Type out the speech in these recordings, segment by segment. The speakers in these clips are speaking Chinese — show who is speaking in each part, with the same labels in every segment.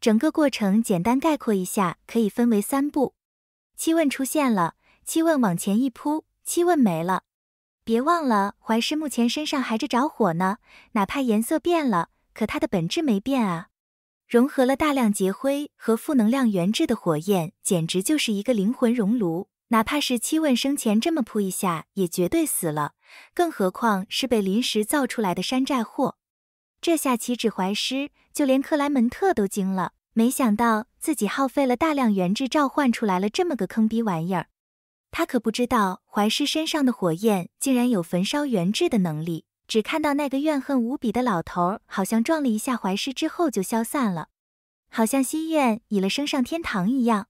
Speaker 1: 整个过程简单概括一下，可以分为三步：七问出现了，七问往前一扑，七问没了。别忘了，怀师目前身上还着着火呢，哪怕颜色变了，可它的本质没变啊。融合了大量结灰和负能量原质的火焰，简直就是一个灵魂熔炉。哪怕是七问生前这么扑一下，也绝对死了，更何况是被临时造出来的山寨货。这下岂止怀师，就连克莱门特都惊了。没想到自己耗费了大量元质，召唤出来了这么个坑逼玩意儿。他可不知道怀师身上的火焰竟然有焚烧元质的能力。只看到那个怨恨无比的老头儿，好像撞了一下怀师之后就消散了，好像心愿已了，升上天堂一样。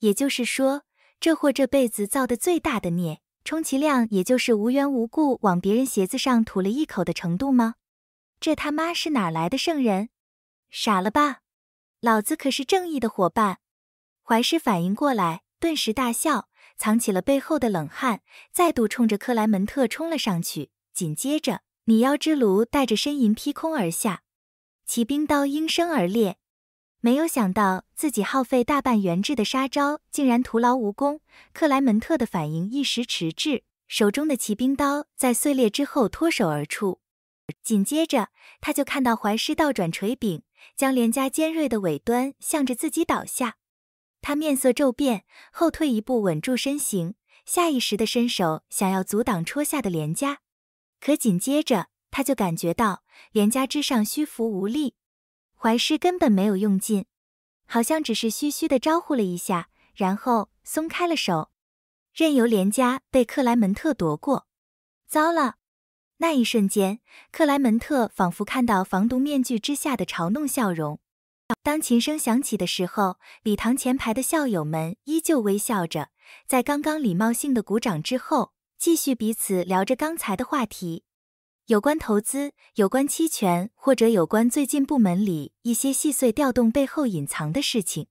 Speaker 1: 也就是说，这货这辈子造的最大的孽，充其量也就是无缘无故往别人鞋子上吐了一口的程度吗？这他妈是哪来的圣人？傻了吧！老子可是正义的伙伴。怀师反应过来，顿时大笑，藏起了背后的冷汗，再度冲着克莱门特冲了上去。紧接着，女妖之炉带着呻吟劈空而下，骑兵刀应声而裂。没有想到自己耗费大半元气的杀招竟然徒劳无功，克莱门特的反应一时迟滞，手中的骑兵刀在碎裂之后脱手而出。紧接着，他就看到怀师倒转锤柄，将连家尖锐的尾端向着自己倒下。他面色骤变，后退一步稳住身形，下意识的伸手想要阻挡戳下的连家。可紧接着，他就感觉到连家之上虚浮无力，怀师根本没有用劲，好像只是虚虚的招呼了一下，然后松开了手，任由连家被克莱门特夺过。糟了！那一瞬间，克莱门特仿佛看到防毒面具之下的嘲弄笑容。当琴声响起的时候，礼堂前排的校友们依旧微笑着，在刚刚礼貌性的鼓掌之后，继续彼此聊着刚才的话题，有关投资，有关期权，或者有关最近部门里一些细碎调动背后隐藏的事情。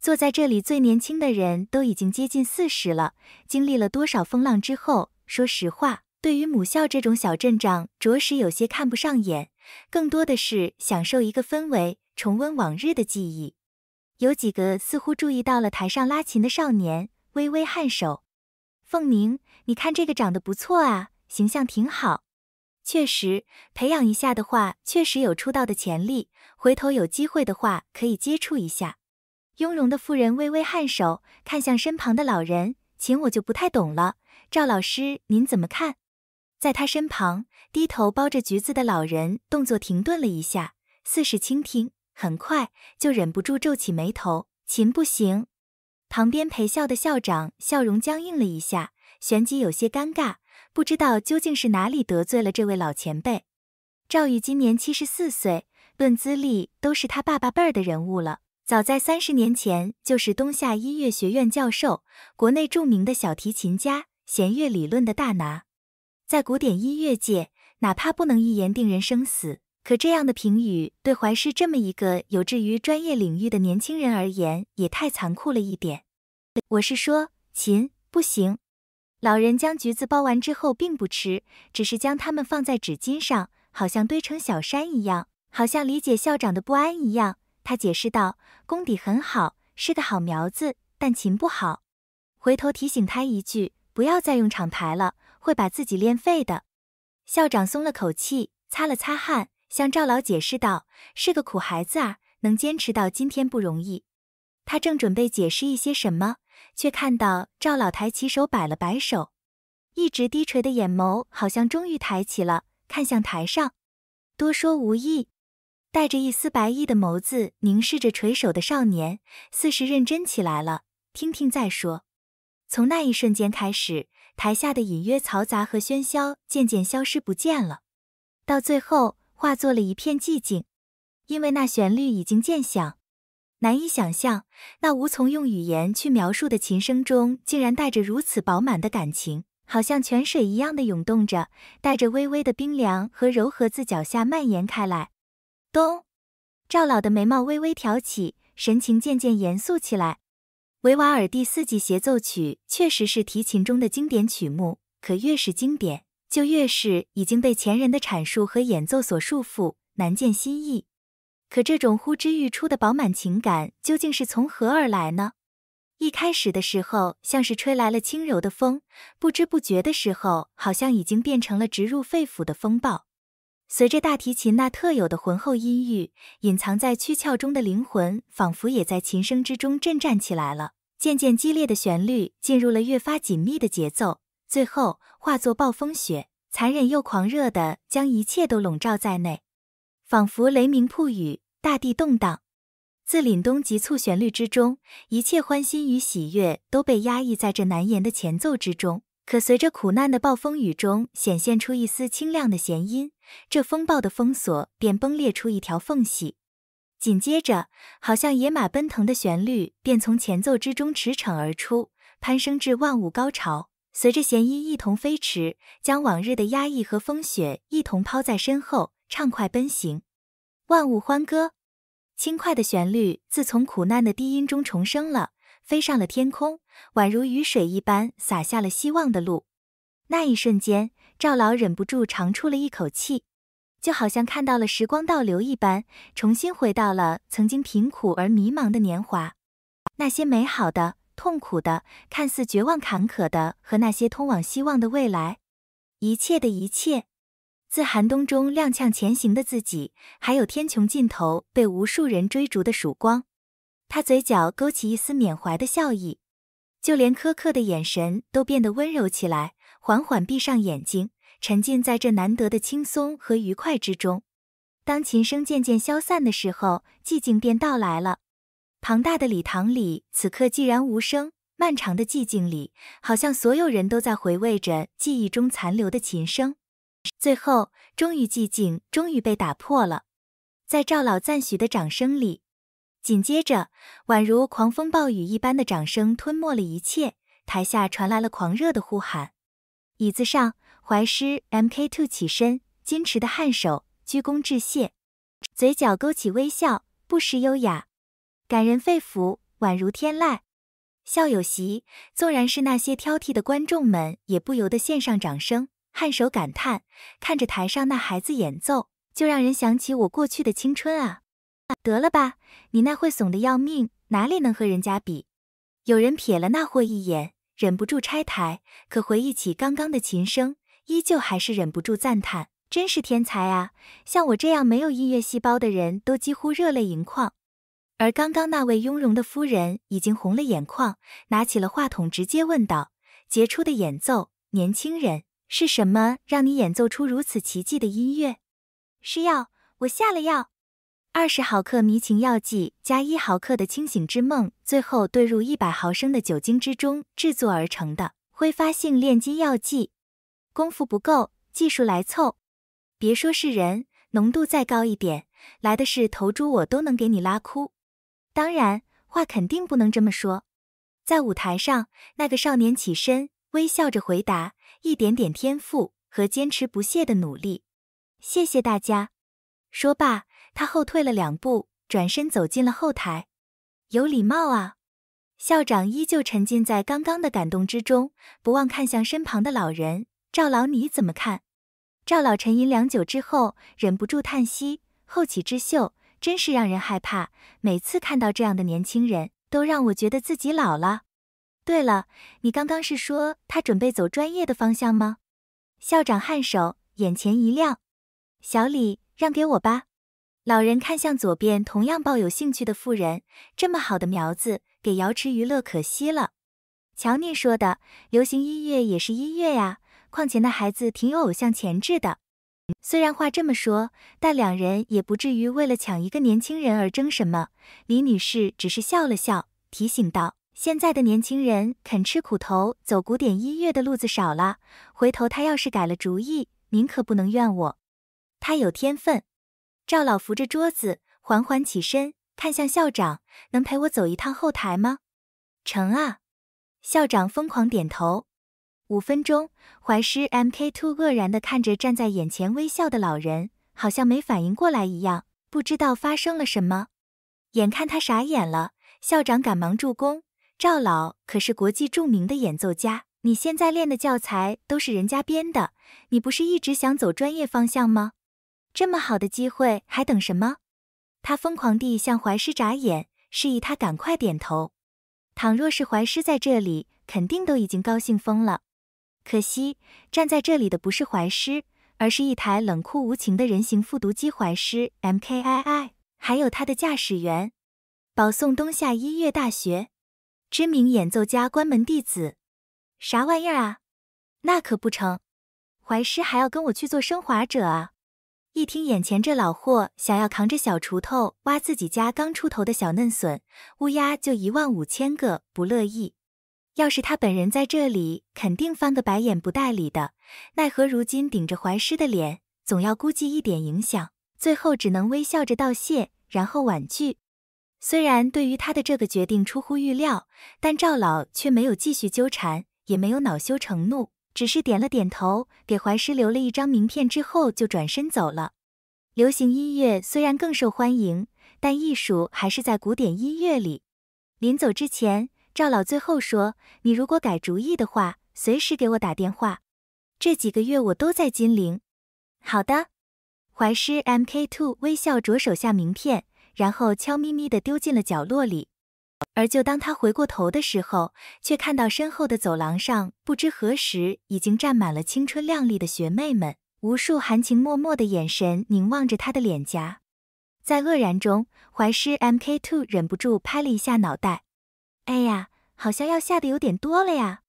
Speaker 1: 坐在这里最年轻的人都已经接近四十了，经历了多少风浪之后，说实话。对于母校这种小镇长，着实有些看不上眼，更多的是享受一个氛围，重温往日的记忆。有几个似乎注意到了台上拉琴的少年，微微颔首。凤宁，你看这个长得不错啊，形象挺好。确实，培养一下的话，确实有出道的潜力。回头有机会的话，可以接触一下。雍容的妇人微微颔首，看向身旁的老人。琴我就不太懂了，赵老师您怎么看？在他身旁低头包着橘子的老人动作停顿了一下，似是倾听，很快就忍不住皱起眉头：“琴不行。”旁边陪笑的校长笑容僵硬了一下，旋即有些尴尬，不知道究竟是哪里得罪了这位老前辈。赵玉今年七十四岁，论资历都是他爸爸辈儿的人物了。早在三十年前，就是东夏音乐学院教授，国内著名的小提琴家，弦乐理论的大拿。在古典音乐界，哪怕不能一言定人生死，可这样的评语对怀师这么一个有志于专业领域的年轻人而言，也太残酷了一点。我是说，琴不行。老人将橘子剥完之后，并不吃，只是将它们放在纸巾上，好像堆成小山一样，好像理解校长的不安一样。他解释道：“功底很好，是个好苗子，但琴不好。回头提醒他一句，不要再用厂牌了。”会把自己练废的，校长松了口气，擦了擦汗，向赵老解释道：“是个苦孩子啊，能坚持到今天不容易。”他正准备解释一些什么，却看到赵老抬起手摆了摆手，一直低垂的眼眸好像终于抬起了，看向台上。多说无益，带着一丝白意的眸子凝视着垂手的少年，似是认真起来了。听听再说。从那一瞬间开始。台下的隐约嘈杂和喧嚣渐渐消失不见了，到最后化作了一片寂静，因为那旋律已经渐响，难以想象那无从用语言去描述的琴声中竟然带着如此饱满的感情，好像泉水一样的涌动着，带着微微的冰凉和柔和自脚下蔓延开来。咚，赵老的眉毛微微挑起，神情渐渐严肃起来。维瓦尔第四季协奏曲确实是提琴中的经典曲目，可越是经典，就越是已经被前人的阐述和演奏所束缚，难见新意。可这种呼之欲出的饱满情感究竟是从何而来呢？一开始的时候像是吹来了轻柔的风，不知不觉的时候好像已经变成了直入肺腑的风暴。随着大提琴那特有的浑厚音域，隐藏在躯壳中的灵魂仿佛也在琴声之中震颤起来了。渐渐激烈的旋律进入了越发紧密的节奏，最后化作暴风雪，残忍又狂热地将一切都笼罩在内，仿佛雷鸣瀑雨，大地动荡。自凛冬急促旋律之中，一切欢欣与喜悦都被压抑在这难言的前奏之中。可随着苦难的暴风雨中显现出一丝清亮的弦音，这风暴的封锁便崩裂出一条缝隙。紧接着，好像野马奔腾的旋律便从前奏之中驰骋而出，攀升至万物高潮。随着弦音一同飞驰，将往日的压抑和风雪一同抛在身后，畅快奔行。万物欢歌，轻快的旋律自从苦难的低音中重生了，飞上了天空，宛如雨水一般洒下了希望的路。那一瞬间，赵老忍不住长出了一口气。就好像看到了时光倒流一般，重新回到了曾经贫苦而迷茫的年华，那些美好的、痛苦的、看似绝望坎坷的，和那些通往希望的未来，一切的一切，自寒冬中踉跄前行的自己，还有天穹尽头被无数人追逐的曙光，他嘴角勾起一丝缅怀的笑意，就连苛刻的眼神都变得温柔起来，缓缓闭上眼睛。沉浸在这难得的轻松和愉快之中。当琴声渐渐消散的时候，寂静便到来了。庞大的礼堂里，此刻寂然无声。漫长的寂静里，好像所有人都在回味着记忆中残留的琴声。最后，终于寂静，终于被打破了。在赵老赞许的掌声里，紧接着，宛如狂风暴雨一般的掌声吞没了一切。台下传来了狂热的呼喊。椅子上。怀师 M K Two 起身，矜持的颔首，鞠躬致谢，嘴角勾起微笑，不失优雅，感人肺腑，宛如天籁。校友席，纵然是那些挑剔的观众们，也不由得献上掌声，颔首感叹。看着台上那孩子演奏，就让人想起我过去的青春啊！得了吧，你那会怂的要命，哪里能和人家比？有人瞥了那货一眼，忍不住拆台，可回忆起刚刚的琴声。依旧还是忍不住赞叹，真是天才啊！像我这样没有音乐细胞的人都几乎热泪盈眶。而刚刚那位雍容的夫人已经红了眼眶，拿起了话筒，直接问道：“杰出的演奏，年轻人，是什么让你演奏出如此奇迹的音乐？”“是药，我下了药，二十毫克迷情药剂加一毫克的清醒之梦，最后兑入一百毫升的酒精之中制作而成的挥发性炼金药剂。”功夫不够，技术来凑。别说是人，浓度再高一点，来的是头猪，我都能给你拉哭。当然，话肯定不能这么说。在舞台上，那个少年起身，微笑着回答：“一点点天赋和坚持不懈的努力。”谢谢大家。说罢，他后退了两步，转身走进了后台。有礼貌啊！校长依旧沉浸在刚刚的感动之中，不忘看向身旁的老人。赵老，你怎么看？赵老沉吟良久之后，忍不住叹息：“后起之秀真是让人害怕。每次看到这样的年轻人，都让我觉得自己老了。”对了，你刚刚是说他准备走专业的方向吗？校长颔首，眼前一亮：“小李，让给我吧。”老人看向左边同样抱有兴趣的妇人：“这么好的苗子，给瑶池娱乐可惜了。”瞧您说的，流行音乐也是音乐呀。况且那孩子挺有偶像潜质的，虽然话这么说，但两人也不至于为了抢一个年轻人而争什么。李女士只是笑了笑，提醒道：“现在的年轻人肯吃苦头、走古典音乐的路子少了，回头他要是改了主意，您可不能怨我。”他有天分。赵老扶着桌子，缓缓起身，看向校长：“能陪我走一趟后台吗？”“成啊！”校长疯狂点头。五分钟，怀师 M K Two 愕然地看着站在眼前微笑的老人，好像没反应过来一样，不知道发生了什么。眼看他傻眼了，校长赶忙助攻。赵老可是国际著名的演奏家，你现在练的教材都是人家编的。你不是一直想走专业方向吗？这么好的机会还等什么？他疯狂地向怀师眨眼，示意他赶快点头。倘若是怀师在这里，肯定都已经高兴疯了。可惜，站在这里的不是怀师，而是一台冷酷无情的人形复读机怀师 MKII，还有他的驾驶员，保送东夏音乐大学，知名演奏家关门弟子。啥玩意儿啊？那可不成，怀师还要跟我去做升华者啊！一听眼前这老货想要扛着小锄头挖自己家刚出头的小嫩笋，乌鸦就一万五千个不乐意。要是他本人在这里，肯定翻个白眼不带理的。奈何如今顶着怀师的脸，总要估计一点影响，最后只能微笑着道谢，然后婉拒。虽然对于他的这个决定出乎预料，但赵老却没有继续纠缠，也没有恼羞成怒，只是点了点头，给怀师留了一张名片之后，就转身走了。流行音乐虽然更受欢迎，但艺术还是在古典音乐里。临走之前。赵老最后说：“你如果改主意的话，随时给我打电话。这几个月我都在金陵。”好的，怀师 MK Two 微笑着手下名片，然后悄咪咪的丢进了角落里。而就当他回过头的时候，却看到身后的走廊上不知何时已经站满了青春靓丽的学妹们，无数含情脉脉的眼神凝望着他的脸颊。在愕然中，怀师 MK Two 忍不住拍了一下脑袋。哎呀，好像药下的有点多了呀，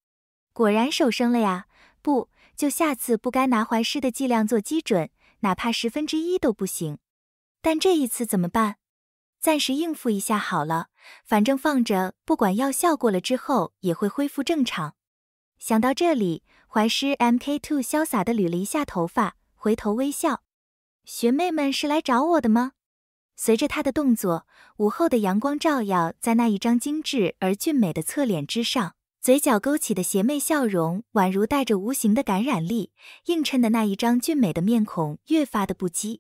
Speaker 1: 果然手生了呀！不，就下次不该拿怀师的剂量做基准，哪怕十分之一都不行。但这一次怎么办？暂时应付一下好了，反正放着，不管药效过了之后也会恢复正常。想到这里，怀师 MK Two 潇洒的捋了一下头发，回头微笑：“学妹们是来找我的吗？”随着他的动作，午后的阳光照耀在那一张精致而俊美的侧脸之上，嘴角勾起的邪魅笑容，宛如带着无形的感染力，映衬的那一张俊美的面孔越发的不羁。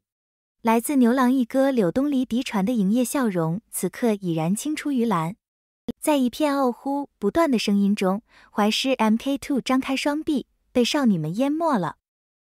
Speaker 1: 来自牛郎一哥柳东篱嫡传的营业笑容，此刻已然青出于蓝。在一片哦呼不断的声音中，怀师 MK Two 张开双臂，被少女们淹没了。